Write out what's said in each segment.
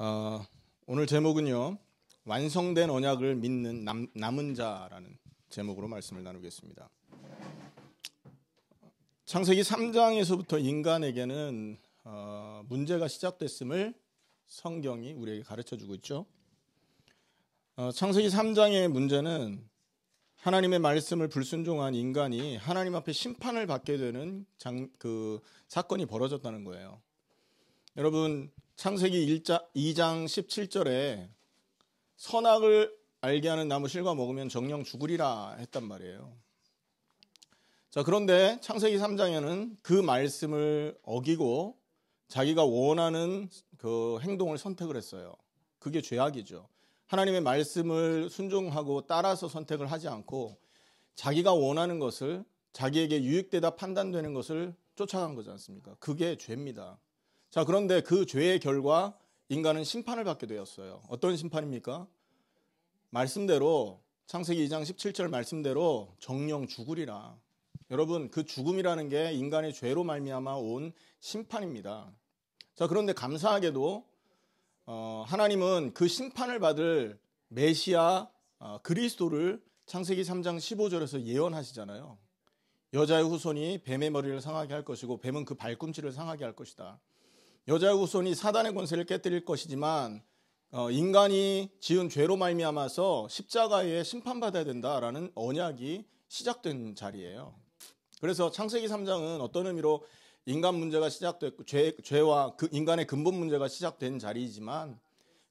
어, 오늘 제목은요. 완성된 언약을 믿는 남, 남은 자라는 제목으로 말씀을 나누겠습니다. 창세기 3장에서부터 인간에게는 어, 문제가 시작됐음을 성경이 우리에게 가르쳐 주고 있죠. 어, 창세기 3장의 문제는 하나님의 말씀을 불순종한 인간이 하나님 앞에 심판을 받게 되는 장, 그 사건이 벌어졌다는 거예요. 여러분 창세기 1자, 2장 17절에 선악을 알게 하는 나무 실과 먹으면 정령 죽으리라 했단 말이에요. 자, 그런데 창세기 3장에는 그 말씀을 어기고 자기가 원하는 그 행동을 선택을 했어요. 그게 죄악이죠. 하나님의 말씀을 순종하고 따라서 선택을 하지 않고 자기가 원하는 것을 자기에게 유익되다 판단되는 것을 쫓아간 거지 않습니까? 그게 죄입니다. 자, 그런데 그 죄의 결과 인간은 심판을 받게 되었어요. 어떤 심판입니까? 말씀대로 창세기 2장 17절 말씀대로 정령 죽으리라. 여러분, 그 죽음이라는 게 인간의 죄로 말미암아 온 심판입니다. 자, 그런데 감사하게도 어, 하나님은 그 심판을 받을 메시아 어, 그리스도를 창세기 3장 15절에서 예언하시잖아요. 여자의 후손이 뱀의 머리를 상하게 할 것이고 뱀은 그 발꿈치를 상하게 할 것이다. 여자 의 후손이 사단의 권세를 깨뜨릴 것이지만 어, 인간이 지은 죄로 말미암아서 십자가에 심판받아야 된다라는 언약이 시작된 자리예요. 그래서 창세기 3장은 어떤 의미로 인간 문제가 시작됐고 죄, 죄와 그 인간의 근본 문제가 시작된 자리이지만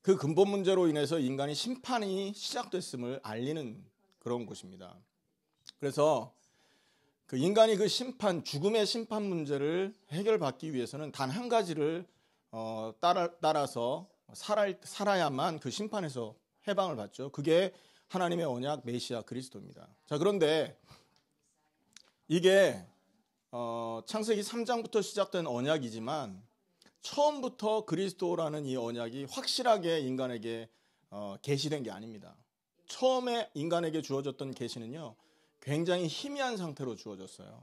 그 근본 문제로 인해서 인간의 심판이 시작됐음을 알리는 그런 곳입니다. 그래서 그 인간이 그 심판, 죽음의 심판 문제를 해결받기 위해서는 단 한 가지를 어, 따라, 따라서 살아, 살아야만 그 심판에서 해방을 받죠. 그게 하나님의 언약 메시아 그리스도입니다. 자, 그런데 이게 어, 창세기 3장부터 시작된 언약이지만 처음부터 그리스도라는 이 언약이 확실하게 인간에게 어, 계시된 게 아닙니다. 처음에 인간에게 주어졌던 계시는요. 굉장히 희미한 상태로 주어졌어요.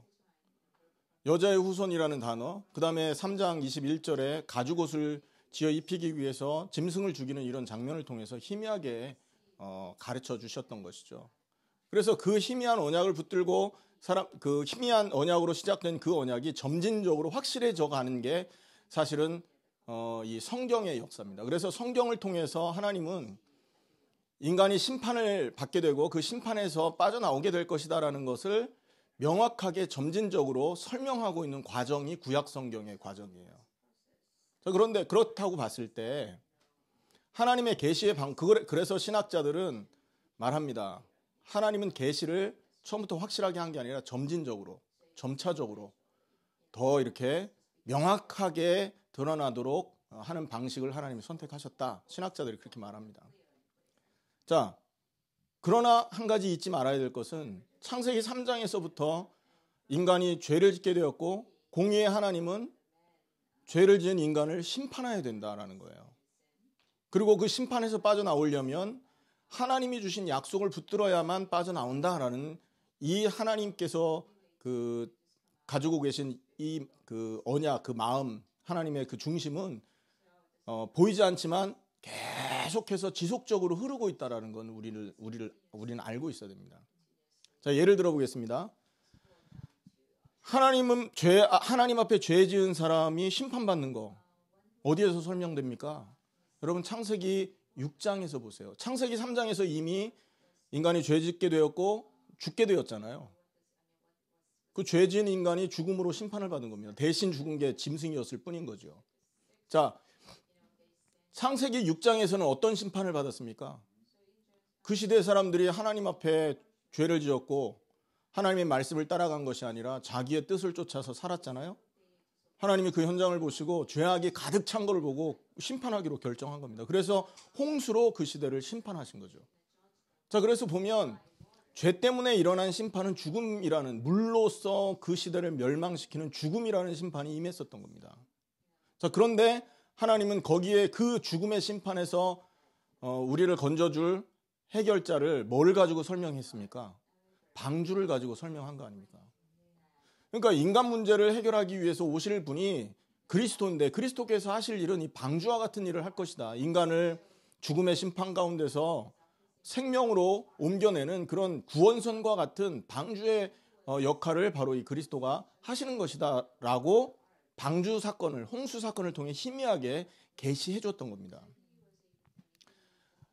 여자의 후손이라는 단어, 그 다음에 3장 21절에 가죽옷을 지어 입히기 위해서 짐승을 죽이는 이런 장면을 통해서 희미하게 어, 가르쳐 주셨던 것이죠. 그래서 그 희미한 언약을 붙들고 사람 그 희미한 언약으로 시작된 그 언약이 점진적으로 확실해져 가는 게 사실은 어, 이 성경의 역사입니다. 그래서 성경을 통해서 하나님은 인간이 심판을 받게 되고 그 심판에서 빠져나오게 될 것이다라는 것을 명확하게 점진적으로 설명하고 있는 과정이 구약 성경의 과정이에요. 그런데 그렇다고 봤을 때 하나님의 계시의 방 그, 그래서 신학자들은 말합니다. 하나님은 계시를 처음부터 확실하게 한 게 아니라 점진적으로, 점차적으로 더 이렇게 명확하게 드러나도록 하는 방식을 하나님이 선택하셨다. 신학자들이 그렇게 말합니다. 자, 그러나 한 가지 잊지 말아야 될 것은 창세기 3장에서부터 인간이 죄를 짓게 되었고 공의의 하나님은 죄를 지은 인간을 심판해야 된다라는 거예요. 그리고 그 심판에서 빠져나오려면 하나님이 주신 약속을 붙들어야만 빠져나온다라는 이 하나님께서 그 가지고 계신 이그 언약 그 마음 하나님의 그 중심은 어, 보이지 않지만 계속 계속해서 지속적으로 흐르고 있다라는 건 우리를 우리를 우리는 알고 있어야 됩니다. 자, 예를 들어 보겠습니다. 하나님은 죄 아, 하나님 앞에 죄 지은 사람이 심판받는 거 어디에서 설명됩니까? 여러분 창세기 6장에서 보세요. 창세기 3장에서 이미 인간이 죄 짓게 되었고 죽게 되었잖아요. 그죄 지은 인간이 죽음으로 심판을 받은 겁니다. 대신 죽은 게 짐승이었을 뿐인 거죠. 자, 상세기 6장에서는 어떤 심판을 받았습니까? 그 시대 사람들이 하나님 앞에 죄를 지었고 하나님의 말씀을 따라간 것이 아니라 자기의 뜻을 쫓아서 살았잖아요. 하나님이 그 현장을 보시고 죄악이 가득 찬 걸 보고 심판하기로 결정한 겁니다. 그래서 홍수로 그 시대를 심판하신 거죠. 자, 그래서 보면 죄 때문에 일어난 심판은 죽음이라는 물로서 그 시대를 멸망시키는 죽음이라는 심판이 임했었던 겁니다. 자, 그런데 하나님은 거기에 그 죽음의 심판에서 어, 우리를 건져줄 해결자를 뭘 가지고 설명했습니까? 방주를 가지고 설명한 거 아닙니까? 그러니까 인간 문제를 해결하기 위해서 오실 분이 그리스도인데 그리스도께서 하실 일은 이 방주와 같은 일을 할 것이다. 인간을 죽음의 심판 가운데서 생명으로 옮겨내는 그런 구원선과 같은 방주의 어, 역할을 바로 이 그리스도가 하시는 것이다라고 방주 사건을 홍수 사건을 통해 희미하게 개시해 줬던 겁니다.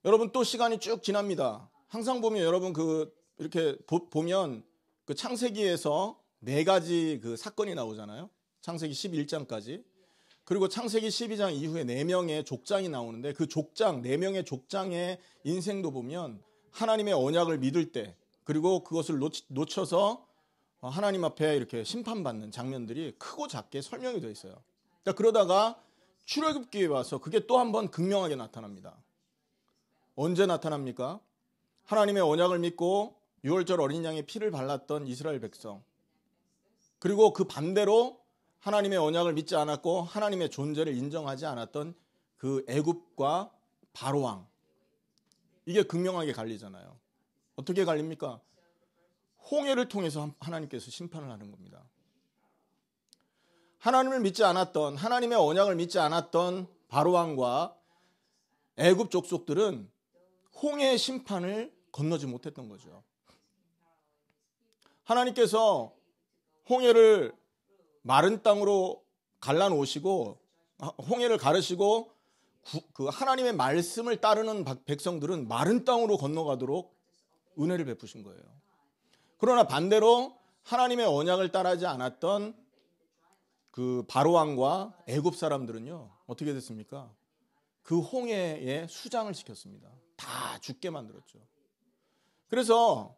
여러분 또 시간이 쭉 지납니다. 항상 보면 여러분 그 이렇게 보, 보면 그 창세기에서 네 가지 그 사건이 나오잖아요. 창세기 11장까지. 그리고 창세기 12장 이후에 네 명의 족장이 나오는데 그 족장 네 명의 족장의 인생도 보면 하나님의 언약을 믿을 때 그리고 그것을 놓치, 놓쳐서 어, 하나님 앞에 이렇게 심판받는 장면들이 크고 작게 설명이 되어 있어요. 그러 그러니까 그러다가 출애굽기에 와서 그게 또 한 번 극명하게 나타납니다. 언제 나타납니까? 하나님의 언약을 믿고 유월절 어린 양의 피를 발랐던 이스라엘 백성. 그리고 그 반대로 하나님의 언약을 믿지 않았고 하나님의 존재를 인정하지 않았던 그 애굽과 바로왕. 이게 극명하게 갈리잖아요. 어떻게 갈립니까? 홍해를 통해서 하나님께서 심판을 하는 겁니다. 하나님을 믿지 않았던 하나님의 언약을 믿지 않았던 바로 왕과 애굽 족속들은 홍해의 심판을 건너지 못했던 거죠. 하나님께서 홍해를 마른 땅으로 갈라놓으시고 홍해를 가르시고 그 하나님의 말씀을 따르는 백성들은 마른 땅으로 건너가도록 은혜를 베푸신 거예요. 그러나 반대로 하나님의 언약을 따라하지 않았던 그 바로왕과 애굽 사람들은요 어떻게 됐습니까? 그 홍해에 수장을 시켰습니다. 다 죽게 만들었죠. 그래서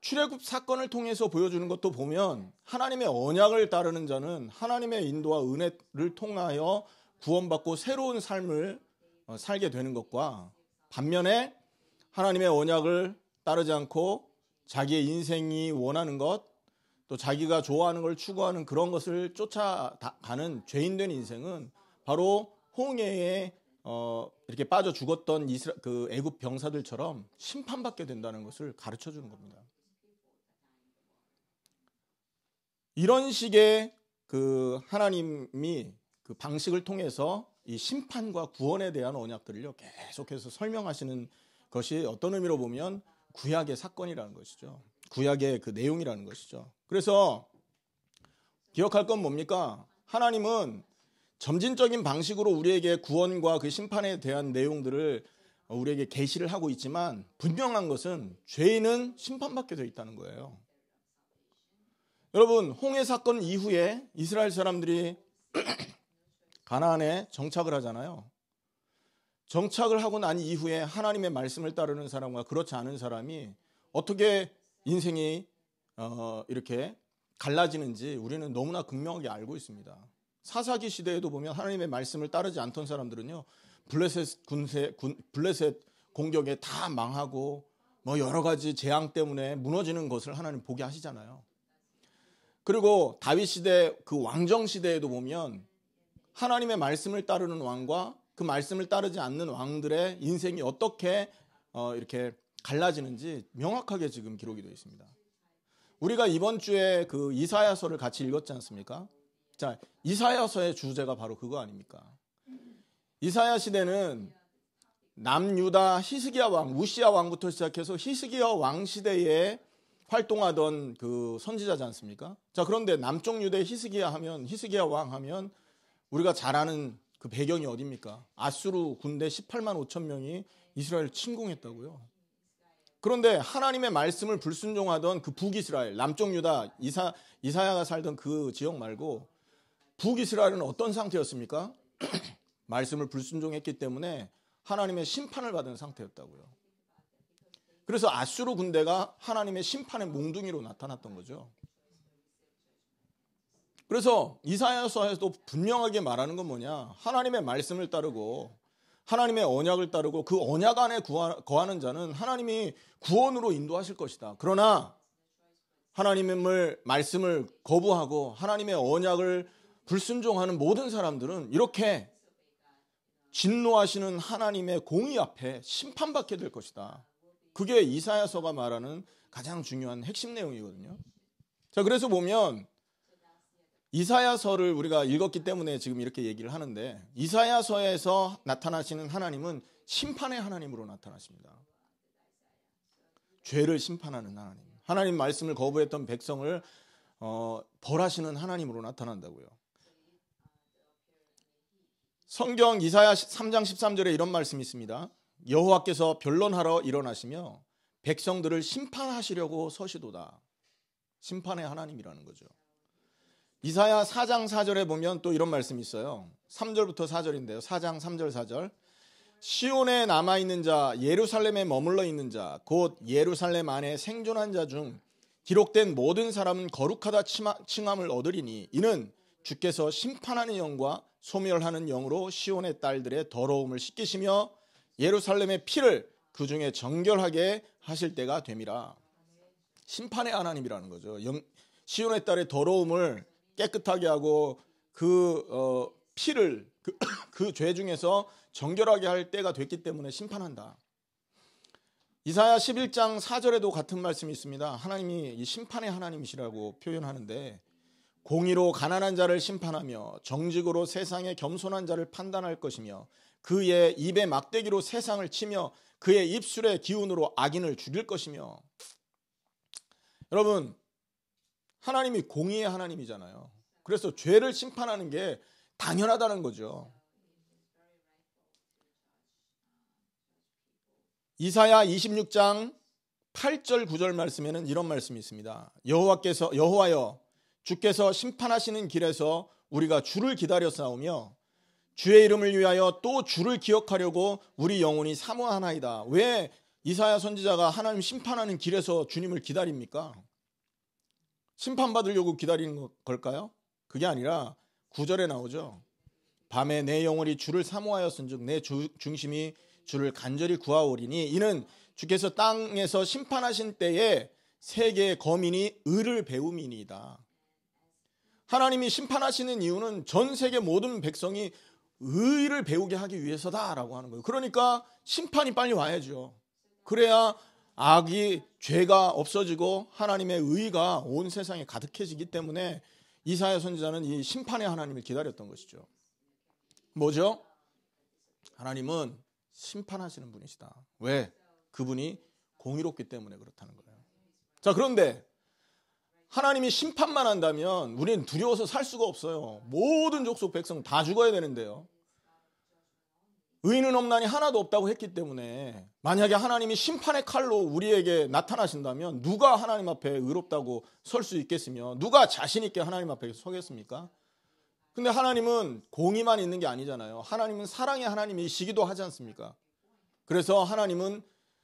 출애굽 사건을 통해서 보여주는 것도 보면 하나님의 언약을 따르는 자는 하나님의 인도와 은혜를 통하여 구원받고 새로운 삶을 어, 살게 되는 것과 반면에 하나님의 언약을 따르지 않고 자기의 인생이 원하는 것, 또 자기가 좋아하는 걸 추구하는 그런 것을 쫓아가는 죄인된 인생은 바로 홍해에 어, 이렇게 빠져 죽었던 이스라, 그 애굽 병사들처럼 심판받게 된다는 것을 가르쳐 주는 겁니다. 이런 식의 그 하나님이 그 방식을 통해서 이 심판과 구원에 대한 언약들을요 계속해서 설명하시는 것이 어떤 의미로 보면 구약의 사건이라는 것이죠. 구약의 그 내용이라는 것이죠. 그래서 기억할 건 뭡니까? 하나님은 점진적인 방식으로 우리에게 구원과 그 심판에 대한 내용들을 우리에게 계시를 하고 있지만 분명한 것은 죄인은 심판받게 되어 있다는 거예요. 여러분 홍해 사건 이후에 이스라엘 사람들이 가나안에 정착을 하잖아요. 정착을 하고 난 이후에 하나님의 말씀을 따르는 사람과 그렇지 않은 사람이 어떻게 인생이 어, 이렇게 갈라지는지 우리는 너무나 극명하게 알고 있습니다. 사사기 시대에도 보면 하나님의 말씀을 따르지 않던 사람들은요 블레셋 군세 군, 블레셋 공격에 다 망하고 뭐 여러 가지 재앙 때문에 무너지는 것을 하나님 보게 하시잖아요. 그리고 다윗 시대 그 왕정 시대에도 보면 하나님의 말씀을 따르는 왕과 그 말씀을 따르지 않는 왕들의 인생이 어떻게 어, 이렇게 갈라지는지 명확하게 지금 기록이 되어 있습니다. 우리가 이번 주에 그 이사야서를 같이 읽었지 않습니까? 자, 이사야서의 주제가 바로 그거 아닙니까? 이사야 시대는 남유다 히스기야 왕, 우시야 왕부터 시작해서 히스기야 왕 시대에 활동하던 그 선지자지 않습니까? 자, 그런데 남쪽 유대 히스기야 하면 히스기야 왕 하면 우리가 잘 아는 그 배경이 어딥니까? 아수르 군대 18만 5천 명이 이스라엘 침공했다고요. 그런데 하나님의 말씀을 불순종하던 그 북이스라엘, 남쪽 유다, 이사, 이사야가 살던 그 지역 말고 북이스라엘은 어떤 상태였습니까? 말씀을 불순종했기 때문에 하나님의 심판을 받은 상태였다고요. 그래서 아수르 군대가 하나님의 심판의 몽둥이로 나타났던 거죠. 그래서 이사야서에서도 분명하게 말하는 건 뭐냐? 하나님의 말씀을 따르고 하나님의 언약을 따르고 그 언약 안에 구하, 거하는 자는 하나님이 구원으로 인도하실 것이다. 그러나 하나님의 말씀을 거부하고 하나님의 언약을 불순종하는 모든 사람들은 이렇게 진노하시는 하나님의 공의 앞에 심판받게 될 것이다. 그게 이사야서가 말하는 가장 중요한 핵심 내용이거든요. 자, 그래서 보면 이사야서를 우리가 읽었기 때문에 지금 이렇게 얘기를 하는데 이사야서에서 나타나시는 하나님은 심판의 하나님으로 나타나십니다. 죄를 심판하는 하나님. 하나님 말씀을 거부했던 백성을 어, 벌하시는 하나님으로 나타난다고요. 성경 이사야 3장 13절에 이런 말씀이 있습니다. 여호와께서 변론하러 일어나시며 백성들을 심판하시려고 서시도다. 심판의 하나님이라는 거죠. 이사야 4장 4절에 보면 또 이런 말씀이 있어요. 3절부터 4절인데요. 4장 3절 4절. 시온에 남아 있는 자, 예루살렘에 머물러 있는 자, 곧 예루살렘 안에 생존한 자 중 기록된 모든 사람은 거룩하다 칭함을 얻으리니 이는 주께서 심판하는 영과 소멸하는 영으로 시온의 딸들의 더러움을 씻기시며 예루살렘의 피를 그 중에 정결하게 하실 때가 됨이라. 심판의 하나님이라는 거죠. 영, 시온의 딸의 더러움을 깨끗하게 하고 그 어, 피를 그죄 그, 그 중에서 정결하게 할 때가 됐기 때문에 심판한다. 이사야 11장 4절에도 같은 말씀이 있습니다. 하나님이 이 심판의 하나님이시라고 표현하는데 공의로 가난한 자를 심판하며 정직으로 세상에 겸손한 자를 판단할 것이며 그의 입에 막대기로 세상을 치며 그의 입술의 기운으로 악인을 죽일 것이며 여러분 하나님이 공의의 하나님이잖아요. 그래서 죄를 심판하는 게 당연하다는 거죠. 이사야 26장 8절 9절 말씀에는 이런 말씀이 있습니다. 여호와께서 여호와여 주께서 심판하시는 길에서 우리가 주를 기다려싸우며 주의 이름을 위하여 또 주를 기억하려고 우리 영혼이 사모하나이다. 왜 이사야 선지자가 하나님 심판하는 길에서 주님을 기다립니까? 심판받으려고 기다리는 걸까요? 그게 아니라 구절에 나오죠. 밤에 내 영혼이 주를 사모하였은즉 내 주, 중심이 주를 간절히 구하오리니 이는 주께서 땅에서 심판하신 때에 세계의 거민이 의를 배움이니이다. 하나님이 심판하시는 이유는 전 세계 모든 백성이 의를 배우게 하기 위해서다라고 하는 거예요. 그러니까 심판이 빨리 와야죠. 그래야 악이 죄가 없어지고 하나님의 의가 온 세상에 가득해지기 때문에 이사야 선지자는 이 심판의 하나님을 기다렸던 것이죠. 뭐죠? 하나님은 심판하시는 분이시다. 왜? 그분이 공의롭기 때문에 그렇다는 거예요. 자, 그런데 하나님이 심판만 한다면 우리는 두려워서 살 수가 없어요. 모든 족속 백성 다 죽어야 되는데요. 의인은 없나니 하나도 없다고 했기 때문에 만약에 하나님이 심판의 칼로 우리에게 나타나신다면 누가 하나님 앞에 의롭다고 설 수 있겠으며 누가 자신 있게 하나님 앞에 서겠습니까? 근데 하나님은 공의만 있는 게 아니잖아요. 하나님은 사랑의 하나님이시기도 하지 않습니까? 그래서 하나님은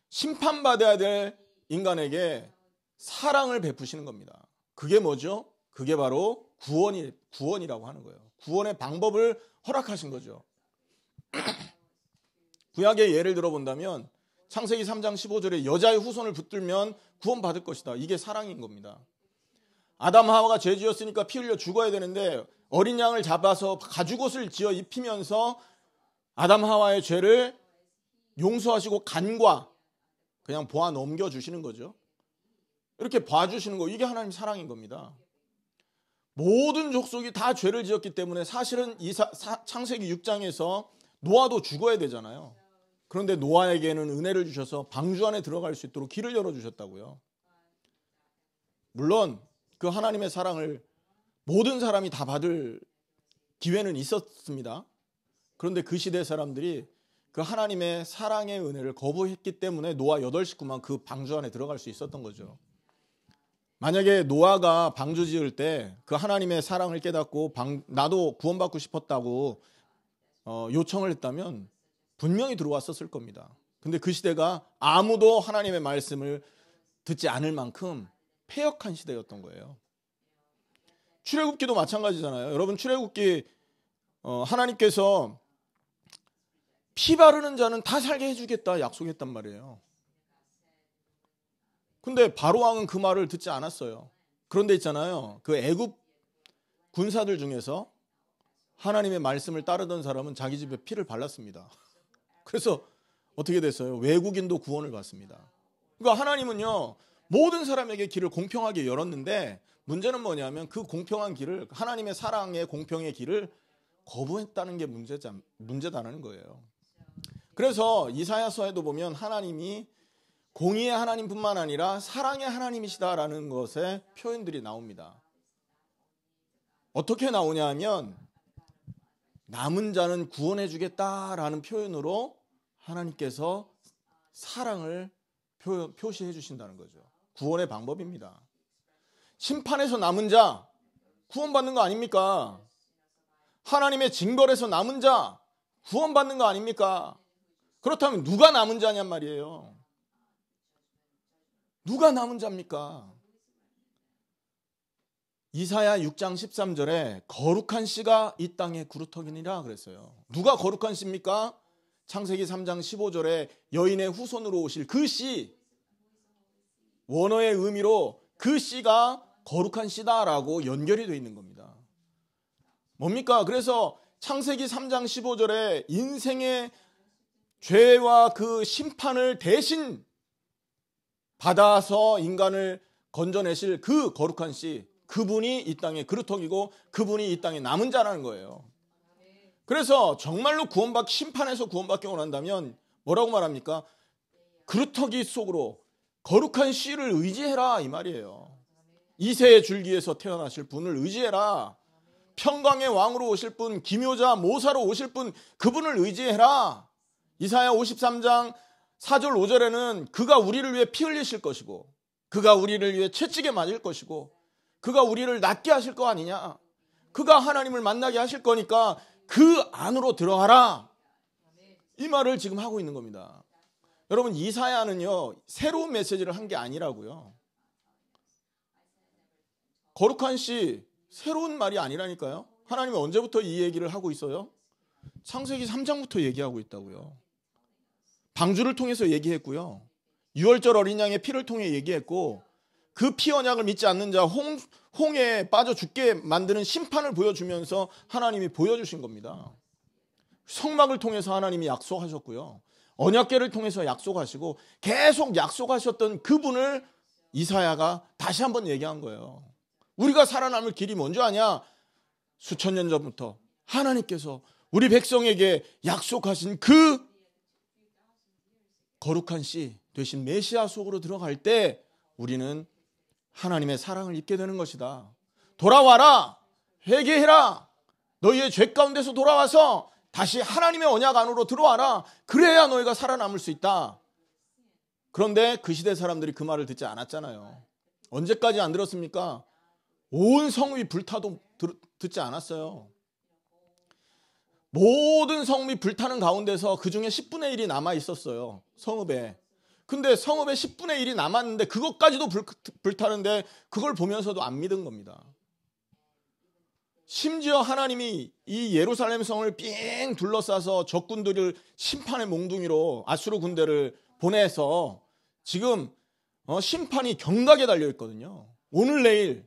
심판받아야 될 인간에게 사랑을 베푸시는 겁니다. 그게 뭐죠? 그게 바로 구원이 구원이라고 하는 거예요. 구원의 방법을 허락하신 거죠. 구약의 예를 들어본다면 창세기 3장 15절에 여자의 후손을 붙들면 구원받을 것이다. 이게 사랑인 겁니다. 아담 하와가 죄 지었으니까 피 흘려 죽어야 되는데 어린 양을 잡아서 가죽옷을 지어 입히면서 아담 하와의 죄를 용서하시고 간과 그냥 보아 넘겨주시는 거죠. 이렇게 봐주시는 거 이게 하나님 사랑인 겁니다. 모든 족속이 다 죄를 지었기 때문에 사실은 이 사, 사, 창세기 6장에서 노아도 죽어야 되잖아요. 그런데 노아에게는 은혜를 주셔서 방주 안에 들어갈 수 있도록 길을 열어 주셨다고요. 물론 그 하나님의 사랑을 모든 사람이 다 받을 기회는 있었습니다. 그런데 그 시대 사람들이 그 하나님의 사랑의 은혜를 거부했기 때문에 노아 여덟 식구만 그 방주 안에 들어갈 수 있었던 거죠. 만약에 노아가 방주 지을 때 그 하나님의 사랑을 깨닫고 방, 나도 구원받고 싶었다고 어, 요청을 했다면 분명히 들어왔었을 겁니다. 근데 그 시대가 아무도 하나님의 말씀을 듣지 않을 만큼 폐역한 시대였던 거예요. 출애굽기도 마찬가지잖아요. 여러분 출애굽기 어, 하나님께서 피 바르는 자는 다 살게 해주겠다 약속했단 말이에요. 근데 바로 왕은 그 말을 듣지 않았어요. 그런데 있잖아요. 그 애굽 군사들 중에서 하나님의 말씀을 따르던 사람은 자기 집에 피를 발랐습니다. 그래서 어떻게 됐어요? 외국인도 구원을 받습니다. 그러니까 하나님은요, 모든 사람에게 길을 공평하게 열었는데 문제는 뭐냐면 그 공평한 길을 하나님의 사랑의 공평의 길을 거부했다는 게 문제자, 문제다라는 거예요. 그래서 이사야서에도 보면 하나님이 공의의 하나님뿐만 아니라 사랑의 하나님이시다라는 것의 표현들이 나옵니다. 어떻게 나오냐 하면 남은 자는 구원해 주겠다라는 표현으로 하나님께서 사랑을 표, 표시해 주신다는 거죠. 구원의 방법입니다. 심판에서 남은 자 구원받는 거 아닙니까? 하나님의 징벌에서 남은 자 구원받는 거 아닙니까? 그렇다면 누가 남은 자냔 말이에요. 누가 남은 자입니까? 이사야 6장 13절에 거룩한 씨가 이 땅에 구르터기니라 그랬어요. 누가 거룩한 씨입니까? 창세기 3장 15절에 여인의 후손으로 오실 그 씨, 원어의 의미로 그 씨가 거룩한 씨다라고 연결이 되어 있는 겁니다. 뭡니까? 그래서 창세기 3장 15절에 인생의 죄와 그 심판을 대신 받아서 인간을 건져내실 그 거룩한 씨, 그분이 이 땅의 그루터기고 그분이 이 땅의 남은 자라는 거예요. 그래서 정말로 구원받기 심판에서 구원받기 원한다면 뭐라고 말합니까? 그루터기 속으로 거룩한 씨를 의지해라 이 말이에요. 이세의 줄기에서 태어나실 분을 의지해라. 평강의 왕으로 오실 분, 기묘자 모사로 오실 분, 그분을 의지해라. 이사야 53장 4절 5절에는 그가 우리를 위해 피 흘리실 것이고, 그가 우리를 위해 채찍에 맞을 것이고, 그가 우리를 낫게 하실 거 아니냐. 그가 하나님을 만나게 하실 거니까 그 안으로 들어가라. 이 말을 지금 하고 있는 겁니다. 여러분 이사야는요. 새로운 메시지를 한 게 아니라고요. 거룩한 씨 새로운 말이 아니라니까요. 하나님이 언제부터 이 얘기를 하고 있어요? 창세기 3장부터 얘기하고 있다고요. 방주를 통해서 얘기했고요. 유월절 어린 양의 피를 통해 얘기했고 그피 언약을 믿지 않는 자 홍, 홍에 빠져 죽게 만드는 심판을 보여주면서 하나님이 보여주신 겁니다. 성막을 통해서 하나님이 약속하셨고요. 언약계를 통해서 약속하시고 계속 약속하셨던 그분을 이사야가 다시 한번 얘기한 거예요. 우리가 살아남을 길이 뭔지 아냐? 수천 년 전부터 하나님께서 우리 백성에게 약속하신 그 거룩한 씨 되신 메시아 속으로 들어갈 때 우리는 하나님의 사랑을 입게 되는 것이다. 돌아와라. 회개해라. 너희의 죄 가운데서 돌아와서 다시 하나님의 언약 안으로 들어와라. 그래야 너희가 살아남을 수 있다. 그런데 그 시대 사람들이 그 말을 듣지 않았잖아요. 언제까지 안 들었습니까? 온 성읍이 불타도 듣지 않았어요. 모든 성읍이 불타는 가운데서 그 중에 10분의 1이 남아 있었어요. 성읍에. 근데 성읍의 10분의 1이 남았는데 그것까지도 불, 불타는데 그걸 보면서도 안 믿은 겁니다. 심지어 하나님이 이 예루살렘 성을 삥 둘러싸서 적군들을 심판의 몽둥이로 아수르 군대를 보내서 지금 어, 심판이 경각에 달려 있거든요. 오늘 내일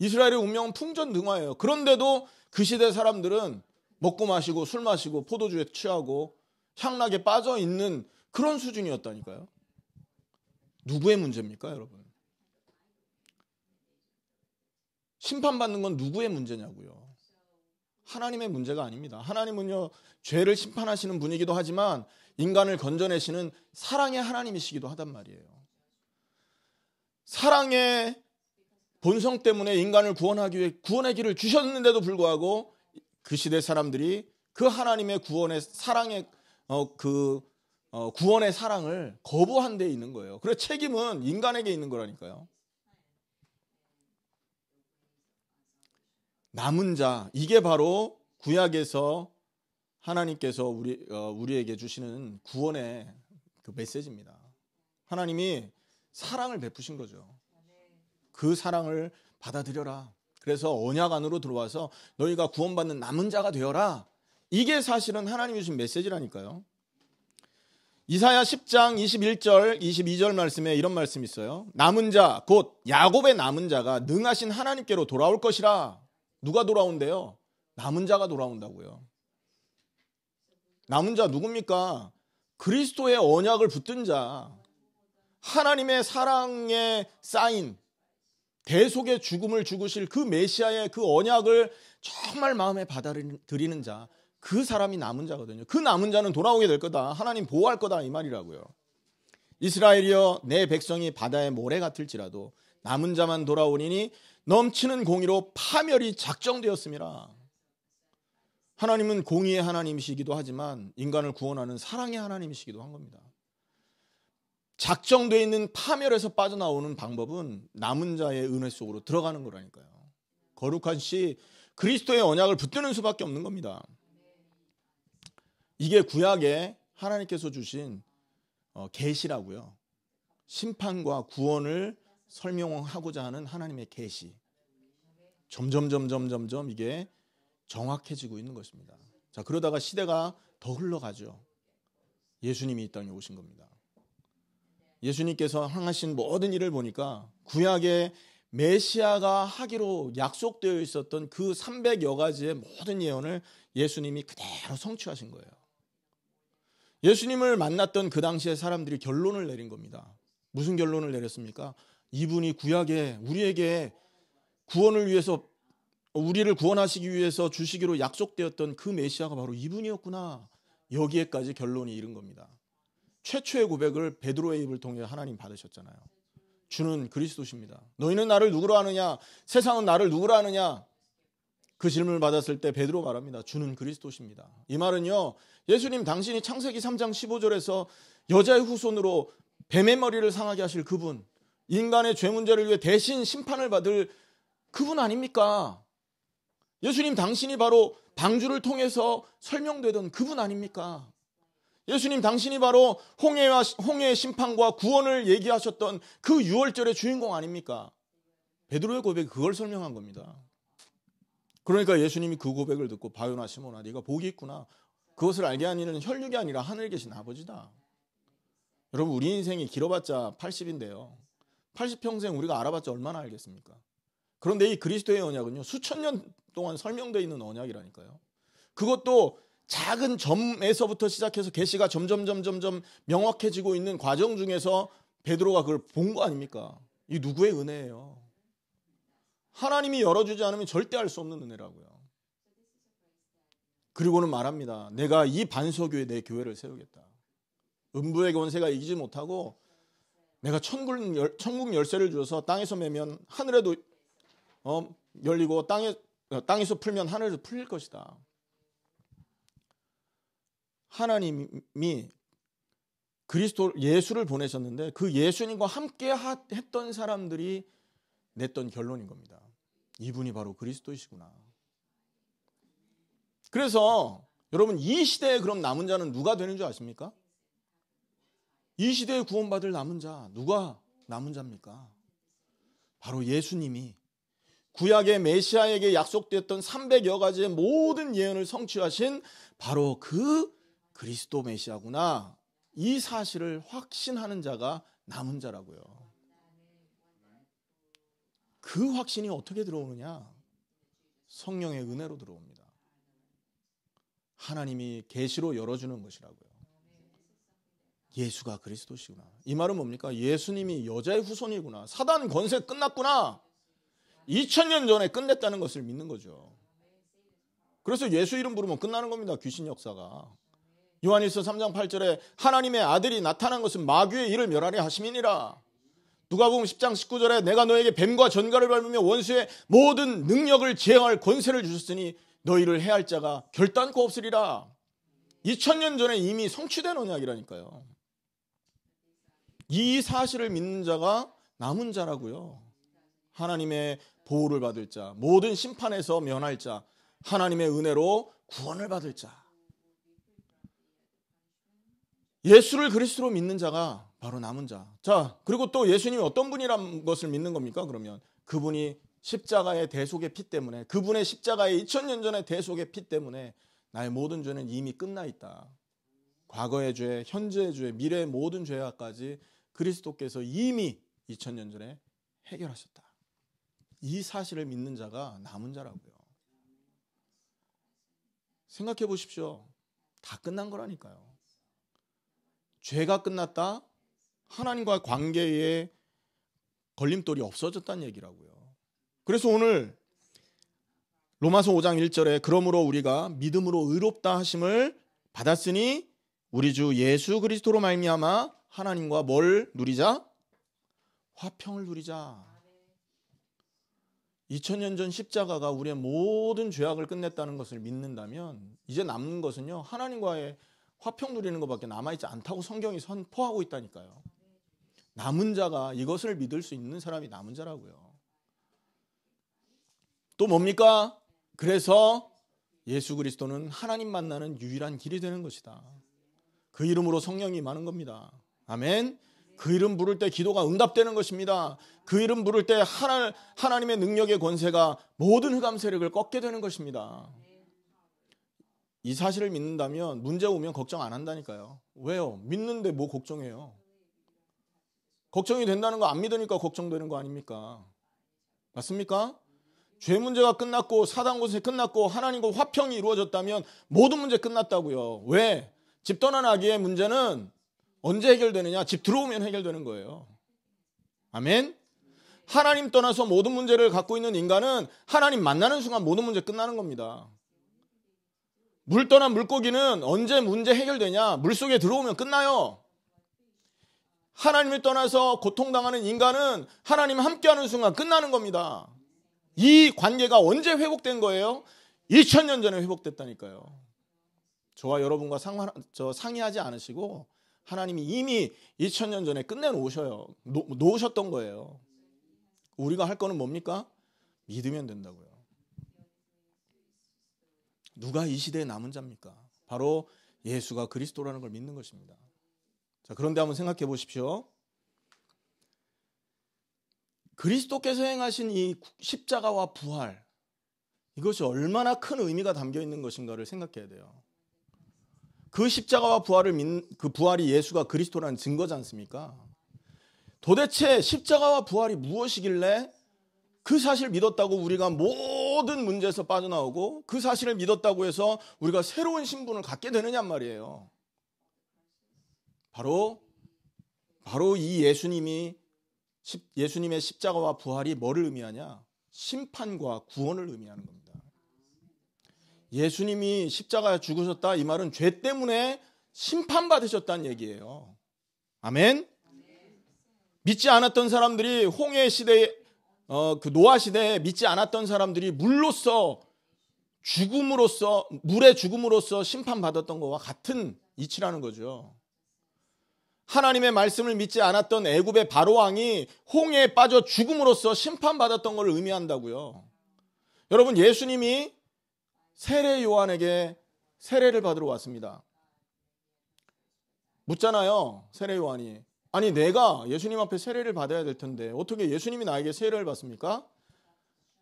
이스라엘의 운명은 풍전등화예요. 그런데도 그 시대 사람들은 먹고 마시고 술 마시고 포도주에 취하고 향락에 빠져 있는 그런 수준이었다니까요. 누구의 문제입니까, 여러분? 심판받는 건 누구의 문제냐고요. 하나님의 문제가 아닙니다. 하나님은요, 죄를 심판하시는 분이기도 하지만 인간을 건져내시는 사랑의 하나님이시기도 하단 말이에요. 사랑의 본성 때문에 인간을 구원하기 위해 구원의 길을 주셨는데도 불구하고 그 시대 사람들이 그 하나님의 구원의 사랑의 어, 그 어, 구원의 사랑을 거부한 데 있는 거예요. 그래서 책임은 인간에게 있는 거라니까요. 남은 자 이게 바로 구약에서 하나님께서 우리 어, 우리에게 주시는 구원의 그 메시지입니다. 하나님이 사랑을 베푸신 거죠. 그 사랑을 받아들여라. 그래서 언약 안으로 들어와서 너희가 구원받는 남은 자가 되어라. 이게 사실은 하나님이 주신 메시지라니까요. 이사야 10장 21절 22절 말씀에 이런 말씀이 있어요. 남은 자 곧 야곱의 남은 자가 능하신 하나님께로 돌아올 것이라. 누가 돌아온대요? 남은 자가 돌아온다고요. 남은 자 누굽니까? 그리스도의 언약을 붙든 자. 하나님의 사랑에 쌓인 대속의 죽음을 죽으실 그 메시아의 그 언약을 정말 마음에 받아들이는 자. 그 사람이 남은 자거든요. 그 남은 자는 돌아오게 될 거다. 하나님 보호할 거다 이 말이라고요. 이스라엘이여 내 백성이 바다의 모래 같을지라도 남은 자만 돌아오리니 넘치는 공의로 파멸이 작정되었습니다. 하나님은 공의의 하나님이시기도 하지만 인간을 구원하는 사랑의 하나님이시기도 한 겁니다. 작정되어 있는 파멸에서 빠져나오는 방법은 남은 자의 은혜 속으로 들어가는 거라니까요. 거룩한 씨 그리스도의 언약을 붙드는 수밖에 없는 겁니다. 이게 구약에 하나님께서 주신 어, 계시라고요. 심판과 구원을 설명하고자 하는 하나님의 계시. 점점 점점 점점 이게 정확해지고 있는 것입니다. 자, 그러다가 시대가 더 흘러가죠. 예수님이 이 땅에 오신 겁니다. 예수님께서 행하신 모든 일을 보니까 구약에 메시아가 하기로 약속되어 있었던 그 300여 가지의 모든 예언을 예수님이 그대로 성취하신 거예요. 예수님을 만났던 그 당시에 사람들이 결론을 내린 겁니다. 무슨 결론을 내렸습니까? 이분이 구약에 우리에게 구원을 위해서 우리를 구원하시기 위해서 주시기로 약속되었던 그 메시아가 바로 이분이었구나. 여기에까지 결론이 이른 겁니다. 최초의 고백을 베드로의 입을 통해 하나님 받으셨잖아요. 주는 그리스도십니다. 너희는 나를 누구로 하느냐 세상은 나를 누구로 하느냐 그 질문을 받았을 때 베드로 말합니다. 주는 그리스도십니다. 이 말은요. 예수님 당신이 창세기 3장 15절에서 여자의 후손으로 뱀의 머리를 상하게 하실 그분, 인간의 죄 문제를 위해 대신 심판을 받을 그분 아닙니까? 예수님 당신이 바로 방주를 통해서 설명되던 그분 아닙니까? 예수님 당신이 바로 홍해와 홍해의 심판과 구원을 얘기하셨던 그 유월절의 주인공 아닙니까? 베드로의 고백이 그걸 설명한 겁니다. 그러니까 예수님이 그 고백을 듣고 바요나 시모나 네가 복이 있구나. 그것을 알게 한 이는 혈육이 아니라 하늘에 계신 아버지다. 여러분 우리 인생이 길어봤자 80인데요. 80평생 우리가 알아봤자 얼마나 알겠습니까? 그런데 이 그리스도의 언약은요. 수천 년 동안 설명되어 있는 언약이라니까요. 그것도 작은 점에서부터 시작해서 계시가 점점 점점점 명확해지고 있는 과정 중에서 베드로가 그걸 본 거 아닙니까? 이 누구의 은혜예요. 하나님이 열어주지 않으면 절대 알 수 없는 은혜라고요. 그리고는 말합니다. 내가 이 반석 위에 내 교회를 세우겠다. 음부의 권세가 이기지 못하고 내가 천국, 열, 천국 열쇠를 주어서 땅에서 매면 하늘에도 어, 열리고 땅에, 땅에서 풀면 하늘에서 풀릴 것이다. 하나님이 그리스도 예수를 보내셨는데 그 예수님과 함께 했던 사람들이 냈던 결론인 겁니다. 이분이 바로 그리스도이시구나. 그래서 여러분 이 시대에 그럼 남은 자는 누가 되는 줄 아십니까? 이 시대에 구원받을 남은 자 누가 남은 자입니까? 바로 예수님이 구약의 메시아에게 약속되었던 300여 가지의 모든 예언을 성취하신 바로 그 그리스도 메시아구나. 이 사실을 확신하는 자가 남은 자라고요. 그 확신이 어떻게 들어오느냐? 성령의 은혜로 들어옵니다. 하나님이 계시로 열어주는 것이라고요. 예수가 그리스도시구나. 이 말은 뭡니까? 예수님이 여자의 후손이구나. 사단 권세 끝났구나. 2000년 전에 끝냈다는 것을 믿는 거죠. 그래서 예수 이름 부르면 끝나는 겁니다. 귀신 역사가. 요한일서 3장 8절에 하나님의 아들이 나타난 것은 마귀의 일을 멸하려 하심이니라. 누가복음 10장 19절에 내가 너에게 뱀과 전갈을 밟으며 원수의 모든 능력을 제어할 권세를 주셨으니 너희를 해할 자가 결단코 없으리라. 2000년 전에 이미 성취된 언약이라니까요. 이 사실을 믿는 자가 남은 자라고요. 하나님의 보호를 받을 자, 모든 심판에서 면할 자, 하나님의 은혜로 구원을 받을 자. 예수를 그리스도로 믿는 자가 바로 남은 자. 자, 그리고 또 예수님이 어떤 분이란 것을 믿는 겁니까? 그러면 그분이 십자가의 대속의 피 때문에 그분의 십자가의 2000년 전의 대속의 피 때문에 나의 모든 죄는 이미 끝나 있다. 과거의 죄, 현재의 죄, 미래의 모든 죄악까지 그리스도께서 이미 2000년 전에 해결하셨다. 이 사실을 믿는 자가 남은 자라고요. 생각해 보십시오. 다 끝난 거라니까요. 죄가 끝났다. 하나님과 관계에 걸림돌이 없어졌다는 얘기라고요. 그래서 오늘 로마서 5장 1절에 그러므로 우리가 믿음으로 의롭다 하심을 받았으니 우리 주 예수 그리스도로 말미암아 하나님과 뭘 누리자? 화평을 누리자. 2000년 전 십자가가 우리의 모든 죄악을 끝냈다는 것을 믿는다면 이제 남는 것은요. 하나님과의 화평 누리는 것밖에 남아 있지 않다고 성경이 선포하고 있다니까요. 남은 자가 이것을 믿을 수 있는 사람이 남은 자라고요. 또 뭡니까? 그래서 예수 그리스도는 하나님 만나는 유일한 길이 되는 것이다. 그 이름으로 성령이 많은 겁니다. 아멘. 그 이름 부를 때 기도가 응답되는 것입니다. 그 이름 부를 때 하나, 하나님의 능력의 권세가 모든 흑암 세력을 꺾게 되는 것입니다. 이 사실을 믿는다면 문제 오면 걱정 안 한다니까요. 왜요? 믿는데 뭐 걱정해요? 걱정이 된다는 거 안 믿으니까 걱정되는 거 아닙니까? 맞습니까? 죄 문제가 끝났고 사단 곳에 끝났고 하나님과 화평이 이루어졌다면 모든 문제 끝났다고요. 왜? 집 떠난 아기의 문제는 언제 해결되느냐? 집 들어오면 해결되는 거예요. 아멘. 하나님 떠나서 모든 문제를 갖고 있는 인간은 하나님 만나는 순간 모든 문제 끝나는 겁니다. 물 떠난 물고기는 언제 문제 해결되냐? 물 속에 들어오면 끝나요. 하나님을 떠나서 고통당하는 인간은 하나님 함께하는 순간 끝나는 겁니다. 이 관계가 언제 회복된 거예요? 2000년 전에 회복됐다니까요. 저와 여러분과 상저 상의하지 않으시고 하나님이 이미 2000년 전에 끝내놓으셔요. 놓, 으셨던 거예요. 우리가 할 거는 뭡니까? 믿으면 된다고요. 누가 이시대에 남은 자입니까? 바로 예수가 그리스도라는 걸 믿는 것입니다. 자, 그런데 한번 생각해 보십시오. 그리스도께서 행하신 이 십자가와 부활, 이것이 얼마나 큰 의미가 담겨 있는 것인가를 생각해야 돼요. 그 십자가와 부활을 믿, 그 부활이 예수가 그리스도라는 증거지 않습니까? 도대체 십자가와 부활이 무엇이길래 그 사실을 믿었다고 우리가 모든 문제에서 빠져나오고 그 사실을 믿었다고 해서 우리가 새로운 신분을 갖게 되느냐 말이에요. 바로 바로 이 예수님이 예수님의 십자가와 부활이 뭐를 의미하냐? 심판과 구원을 의미하는 겁니다. 예수님이 십자가에 죽으셨다 이 말은 죄 때문에 심판받으셨다는 얘기예요. 아멘. 믿지 않았던 사람들이 홍해 시대에 어, 그 노아 시대에 믿지 않았던 사람들이 물로서죽음으로서 물의 죽음으로서 심판받았던 것과 같은 이치라는 거죠. 하나님의 말씀을 믿지 않았던 애굽의 바로 왕이 홍해에 빠져 죽음으로써 심판받았던 것을 의미한다고요. 여러분 예수님이 세례 요한에게 세례를 받으러 왔습니다. 묻잖아요. 세례 요한이 아니 내가 예수님 앞에 세례를 받아야 될 텐데 어떻게 예수님이 나에게 세례를 받습니까?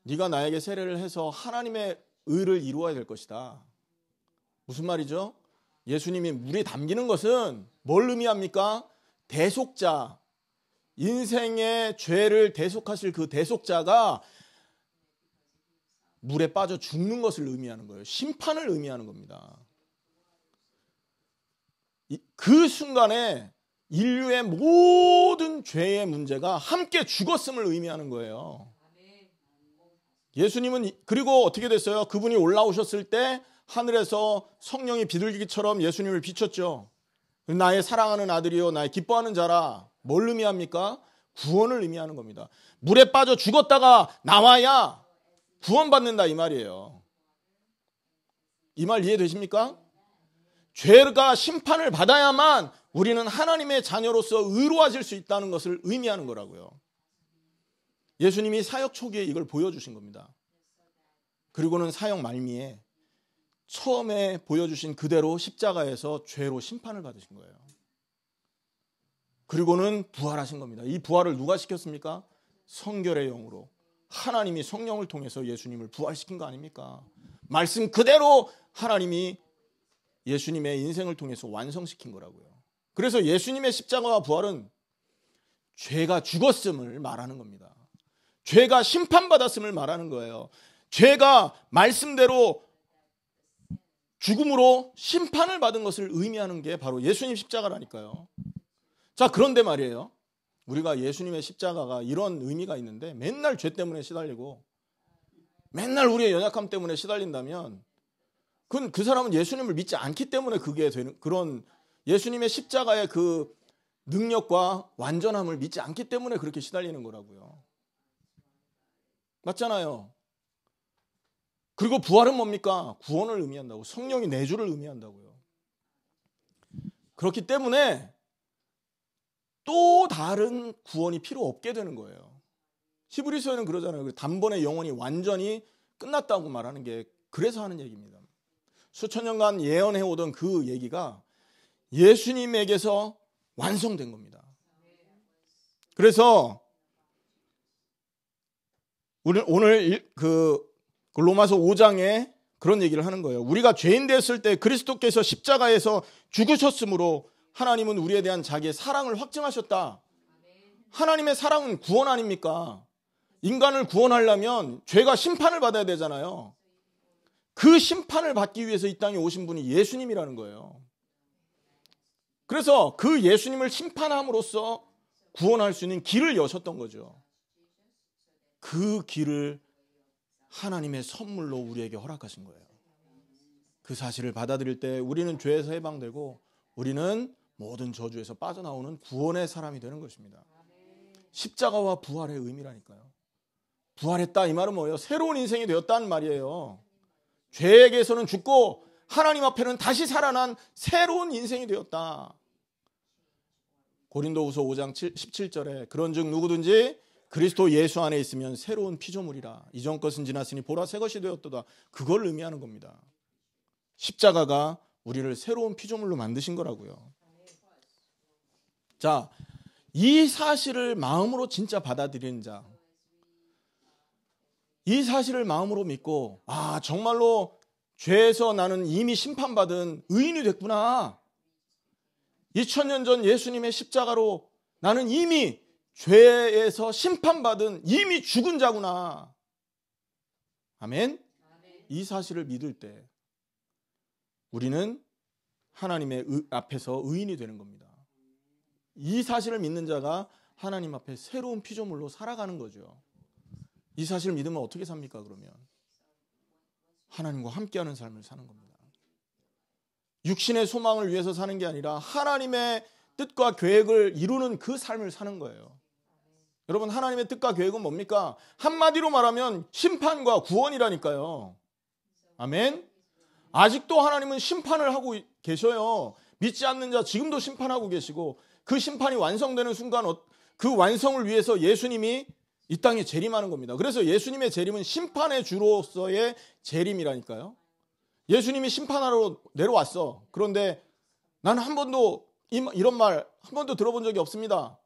네가 나에게 세례를 해서 하나님의 의를 이루어야 될 것이다. 무슨 말이죠? 예수님이 물에 담기는 것은 뭘 의미합니까? 대속자. 인생의 죄를 대속하실 그 대속자가 물에 빠져 죽는 것을 의미하는 거예요. 심판을 의미하는 겁니다. 그 순간에 인류의 모든 죄의 문제가 함께 죽었음을 의미하는 거예요. 예수님은 그리고 어떻게 됐어요? 그분이 올라오셨을 때 하늘에서 성령이 비둘기처럼 예수님을 비쳤죠. 나의 사랑하는 아들이요, 나의 기뻐하는 자라. 뭘 의미합니까? 구원을 의미하는 겁니다. 물에 빠져 죽었다가 나와야 구원받는다 이 말이에요. 이 말 이해되십니까? 죄가 심판을 받아야만 우리는 하나님의 자녀로서 의로워질 수 있다는 것을 의미하는 거라고요. 예수님이 사역 초기에 이걸 보여주신 겁니다. 그리고는 사역 말미에 처음에 보여주신 그대로 십자가에서 죄로 심판을 받으신 거예요. 그리고는 부활하신 겁니다. 이 부활을 누가 시켰습니까? 성결의 영으로. 하나님이 성령을 통해서 예수님을 부활시킨 거 아닙니까? 말씀 그대로 하나님이 예수님의 인생을 통해서 완성시킨 거라고요. 그래서 예수님의 십자가와 부활은 죄가 죽었음을 말하는 겁니다. 죄가 심판받았음을 말하는 거예요. 죄가 말씀대로 죽음으로 심판을 받은 것을 의미하는 게 바로 예수님 십자가라니까요. 자, 그런데 말이에요. 우리가 예수님의 십자가가 이런 의미가 있는데 맨날 죄 때문에 시달리고 맨날 우리의 연약함 때문에 시달린다면 그건 그 사람은 예수님을 믿지 않기 때문에 그게 되는 그런 예수님의 십자가의 그 능력과 완전함을 믿지 않기 때문에 그렇게 시달리는 거라고요. 맞잖아요. 그리고 부활은 뭡니까? 구원을 의미한다고. 성령이 내주를 의미한다고요. 그렇기 때문에 또 다른 구원이 필요 없게 되는 거예요. 히브리서에는 그러잖아요. 그 단번에 영혼이 완전히 끝났다고 말하는 게 그래서 하는 얘기입니다. 수천 년간 예언해 오던 그 얘기가 예수님에게서 완성된 겁니다. 그래서 오늘 오늘 그그 로마서 5장에 그런 얘기를 하는 거예요. 우리가 죄인 됐을 때 그리스도께서 십자가에서 죽으셨으므로 하나님은 우리에 대한 자기의 사랑을 확증하셨다. 하나님의 사랑은 구원 아닙니까? 인간을 구원하려면 죄가 심판을 받아야 되잖아요. 그 심판을 받기 위해서 이 땅에 오신 분이 예수님이라는 거예요. 그래서 그 예수님을 심판함으로써 구원할 수 있는 길을 여셨던 거죠. 그 길을 하나님의 선물로 우리에게 허락하신 거예요. 그 사실을 받아들일 때 우리는 죄에서 해방되고 우리는 모든 저주에서 빠져나오는 구원의 사람이 되는 것입니다. 십자가와 부활의 의미라니까요. 부활했다 이 말은 뭐예요? 새로운 인생이 되었다는 말이에요. 죄에게서는 죽고 하나님 앞에는 다시 살아난 새로운 인생이 되었다. 고린도후서 5장 7, 17절에 그런즉 누구든지 그리스도 예수 안에 있으면 새로운 피조물이라 이전 것은 지났으니 보라 새 것이 되었도다. 그걸 의미하는 겁니다. 십자가가 우리를 새로운 피조물로 만드신 거라고요. 자, 이 사실을 마음으로 진짜 받아들이는 자. 이 사실을 마음으로 믿고 아, 정말로 죄에서 나는 이미 심판받은 의인이 됐구나. 2000년 전 예수님의 십자가로 나는 이미 죄에서 심판받은 이미 죽은 자구나. 아멘. 이 사실을 믿을 때 우리는 하나님의 앞에서 의인이 되는 겁니다. 이 사실을 믿는 자가 하나님 앞에 새로운 피조물로 살아가는 거죠. 이 사실을 믿으면 어떻게 삽니까, 그러면? 하나님과 함께하는 삶을 사는 겁니다. 육신의 소망을 위해서 사는 게 아니라 하나님의 뜻과 계획을 이루는 그 삶을 사는 거예요. 여러분 하나님의 뜻과 계획은 뭡니까? 한마디로 말하면 심판과 구원이라니까요. 아멘. 아직도 하나님은 심판을 하고 계셔요. 믿지 않는 자 지금도 심판하고 계시고 그 심판이 완성되는 순간 어- 그 완성을 위해서 예수님이 이 땅에 재림하는 겁니다. 그래서 예수님의 재림은 심판의 주로서의 재림이라니까요. 예수님이 심판하러 내려왔어. 그런데 나는 한 번도 이런 말 한 번도 들어본 적이 없습니다.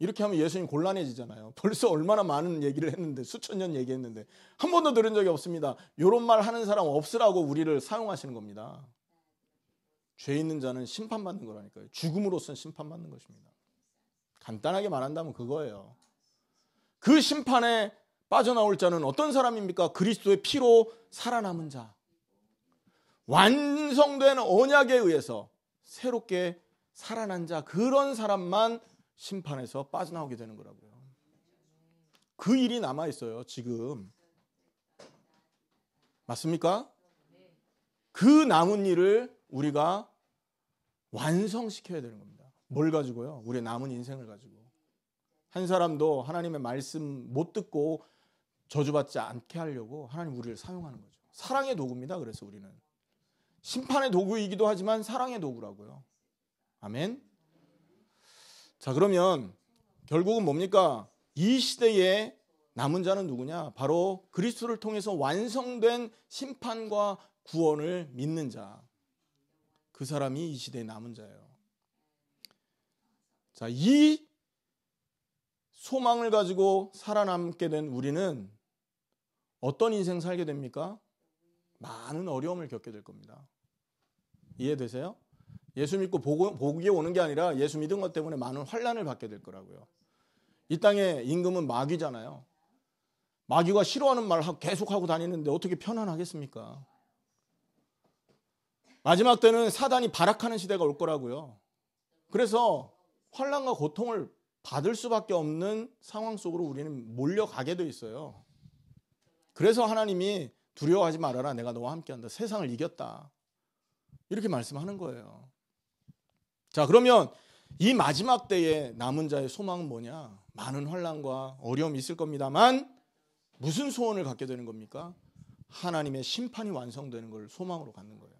이렇게 하면 예수님 곤란해지잖아요. 벌써 얼마나 많은 얘기를 했는데 수천 년 얘기했는데 한 번도 들은 적이 없습니다. 이런 말 하는 사람 없으라고 우리를 사용하시는 겁니다. 죄 있는 자는 심판받는 거라니까요. 죽음으로선 심판받는 것입니다. 간단하게 말한다면 그거예요. 그 심판에 빠져나올 자는 어떤 사람입니까? 그리스도의 피로 살아남은 자. 완성된 언약에 의해서 새롭게 살아난 자 그런 사람만 심판에서 빠져나오게 되는 거라고요. 그 일이 남아 있어요, 지금. 맞습니까? 그 남은 일을 우리가 완성시켜야 되는 겁니다. 뭘 가지고요? 우리의 남은 인생을 가지고. 한 사람도 하나님의 말씀 못 듣고 저주받지 않게 하려고 하나님 우리를 사용하는 거죠. 사랑의 도구입니다. 그래서 우리는 심판의 도구이기도 하지만 사랑의 도구라고요. 아멘. 자, 그러면 결국은 뭡니까? 이 시대에 남은 자는 누구냐? 바로 그리스도를 통해서 완성된 심판과 구원을 믿는 자. 그 사람이 이 시대에 남은 자예요. 자, 이 소망을 가지고 살아남게 된 우리는 어떤 인생 살게 됩니까? 많은 어려움을 겪게 될 겁니다. 이해되세요? 예수 믿고 복, 이 오는 게 아니라 예수 믿은 것 때문에 많은 환란을 받게 될 거라고요. 이땅의 임금은 마귀잖아요. 마귀가 싫어하는 말을 계속 하고 다니는데 어떻게 편안하겠습니까? 마지막 때는 사단이 발악하는 시대가 올 거라고요. 그래서 환란과 고통을 받을 수밖에 없는 상황 속으로 우리는 몰려가게 돼 있어요. 그래서 하나님이 두려워하지 말아라. 내가 너와 함께한다. 세상을 이겼다. 이렇게 말씀하는 거예요. 자 그러면 이 마지막 때에 남은 자의 소망은 뭐냐? 많은 환란과 어려움이 있을 겁니다만 무슨 소원을 갖게 되는 겁니까? 하나님의 심판이 완성되는 걸 소망으로 갖는 거예요.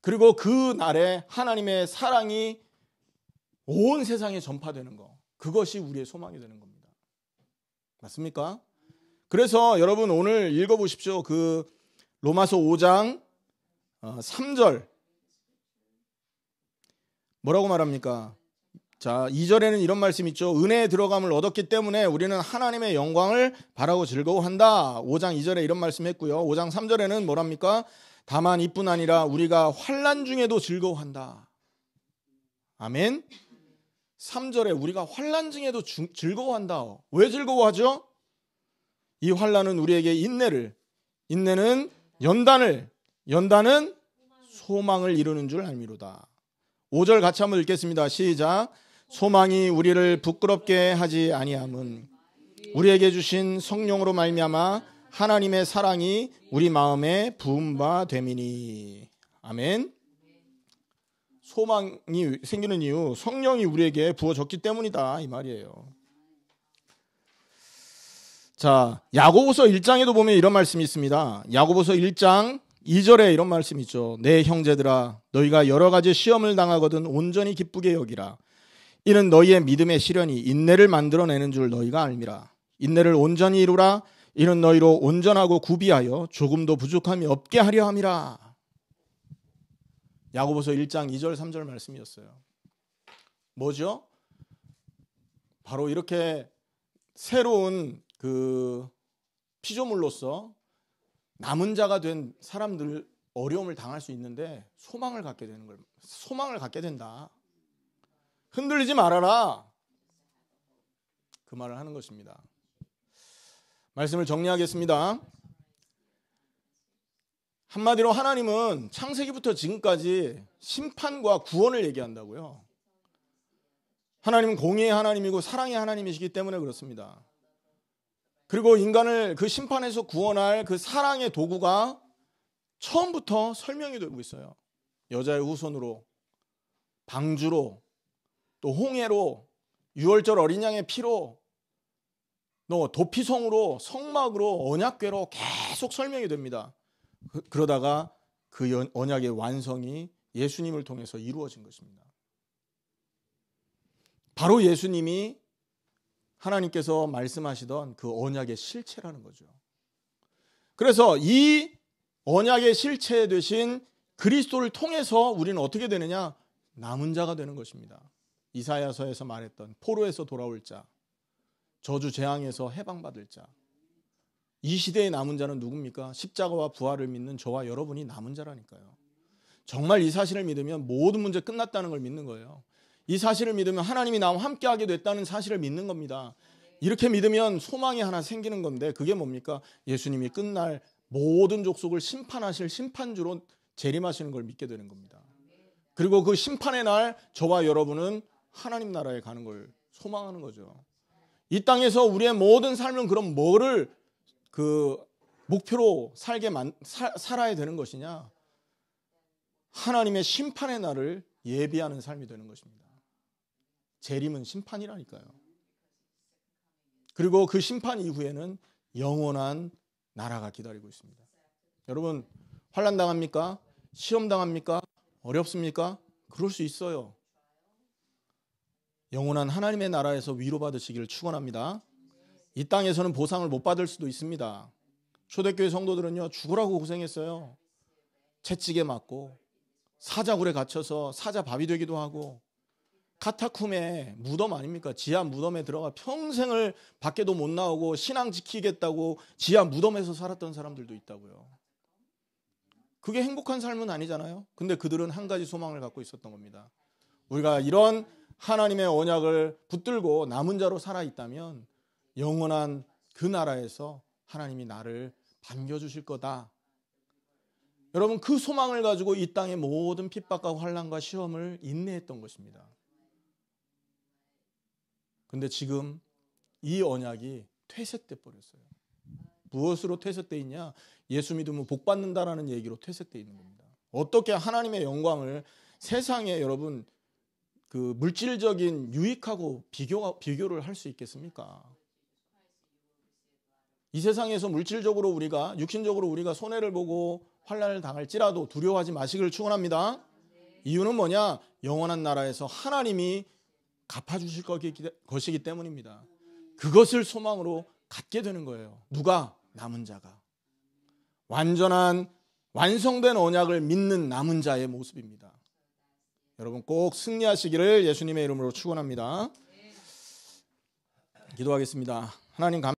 그리고 그 날에 하나님의 사랑이 온 세상에 전파되는 거. 그것이 우리의 소망이 되는 겁니다. 맞습니까? 그래서 여러분 오늘 읽어보십시오. 그 로마서 5장 3절 어, 뭐라고 말합니까? 자, 2절에는 이런 말씀 있죠. 은혜의 들어감을 얻었기 때문에 우리는 하나님의 영광을 바라고 즐거워한다. 5장 2절에 이런 말씀 했고요. 5장 3절에는 뭐랍니까? 다만 이뿐 아니라 우리가 환란 중에도 즐거워한다. 아멘. 3절에 우리가 환란 중에도 주, 즐거워한다. 왜 즐거워하죠? 이 환란은 우리에게 인내를 인내는 연단을 연단은 소망을 이루는 줄 알미로다. 5절 같이 한번 읽겠습니다. 시작. 소망이 우리를 부끄럽게 하지 아니함은 우리에게 주신 성령으로 말미암아 하나님의 사랑이 우리 마음에 부음 바 되미니. 아멘. 소망이 생기는 이유 성령이 우리에게 부어졌기 때문이다 이 말이에요. 자, 야고보서 1장에도 보면 이런 말씀이 있습니다. 야고보서 1장 2절에 이런 말씀이 있죠. 내 형제들아 너희가 여러 가지 시험을 당하거든 온전히 기쁘게 여기라. 이는 너희의 믿음의 시련이 인내를 만들어내는 줄 너희가 알미라. 인내를 온전히 이루라. 이는 너희로 온전하고 구비하여 조금도 부족함이 없게 하려 함이라. 야고보서 1장 2절 3절 말씀이었어요. 뭐죠? 바로 이렇게 새로운 그 피조물로서 남은 자가 된 사람들 어려움을 당할 수 있는데 소망을 갖게 되는 걸 소망을 갖게 된다. 흔들리지 말아라. 그 말을 하는 것입니다. 말씀을 정리하겠습니다. 한마디로 하나님은 창세기부터 지금까지 심판과 구원을 얘기한다고요. 하나님은 공의의 하나님이고 사랑의 하나님이시기 때문에 그렇습니다. 그리고 인간을 그 심판에서 구원할 그 사랑의 도구가 처음부터 설명이 되고 있어요. 여자의 후손으로, 방주로, 또 홍해로, 유월절 어린 양의 피로, 또 도피성으로, 성막으로, 언약궤로 계속 설명이 됩니다. 그, 러다가그 언약의 완성이 예수님을 통해서 이루어진 것입니다. 바로 예수님이 하나님께서 말씀하시던 그 언약의 실체라는 거죠. 그래서 이 언약의 실체 되신 그리스도를 통해서 우리는 어떻게 되느냐? 남은 자가 되는 것입니다. 이사야서에서 말했던 포로에서 돌아올 자, 저주 재앙에서 해방받을 자. 이 시대의 남은 자는 누굽니까? 십자가와 부활을 믿는 저와 여러분이 남은 자라니까요. 정말 이 사실을 믿으면 모든 문제 끝났다는 걸 믿는 거예요. 이 사실을 믿으면 하나님이 나와 함께하게 됐다는 사실을 믿는 겁니다. 이렇게 믿으면 소망이 하나 생기는 건데 그게 뭡니까? 예수님이 끝날 모든 족속을 심판하실 심판주로 재림하시는 걸 믿게 되는 겁니다. 그리고 그 심판의 날 저와 여러분은 하나님 나라에 가는 걸 소망하는 거죠. 이 땅에서 우리의 모든 삶은 그럼 뭐를 그 목표로 살게 만, 사, 살아야 되는 것이냐? 하나님의 심판의 날을 예비하는 삶이 되는 것입니다. 재림은 심판이라니까요. 그리고 그 심판 이후에는 영원한 나라가 기다리고 있습니다. 여러분 환란 당합니까? 시험 당합니까? 어렵습니까? 그럴 수 있어요. 영원한 하나님의 나라에서 위로받으시기를 축원합니다. 이 땅에서는 보상을 못 받을 수도 있습니다. 초대교회 성도들은요 죽으라고 고생했어요. 채찍에 맞고 사자굴에 갇혀서 사자 밥이 되기도 하고 카타쿰의 무덤 아닙니까? 지하 무덤에 들어가 평생을 밖에도 못 나오고 신앙 지키겠다고 지하 무덤에서 살았던 사람들도 있다고요. 그게 행복한 삶은 아니잖아요. 근데 그들은 한 가지 소망을 갖고 있었던 겁니다. 우리가 이런 하나님의 언약을 붙들고 남은 자로 살아 있다면 영원한 그 나라에서 하나님이 나를 반겨 주실 거다. 여러분 그 소망을 가지고 이 땅의 모든 핍박과 환란과 시험을 인내했던 것입니다. 근데 지금 이 언약이 퇴색돼 버렸어요. 무엇으로 퇴색돼 있냐? 예수 믿으면 복 받는다라는 얘기로 퇴색돼 있는 겁니다. 어떻게 하나님의 영광을 세상에 여러분 그 물질적인 유익하고 비교 비교를 할 수 있겠습니까? 이 세상에서 물질적으로 우리가 육신적으로 우리가 손해를 보고 환란을 당할지라도 두려워하지 마시길를 축원합니다. 이유는 뭐냐? 영원한 나라에서 하나님이 갚아주실 것이기 때문입니다. 그것을 소망으로 갖게 되는 거예요. 누가? 남은 자가. 완전한, 완성된 언약을 믿는 남은 자의 모습입니다. 여러분 꼭 승리하시기를 예수님의 이름으로 축원합니다. 기도하겠습니다. 하나님 감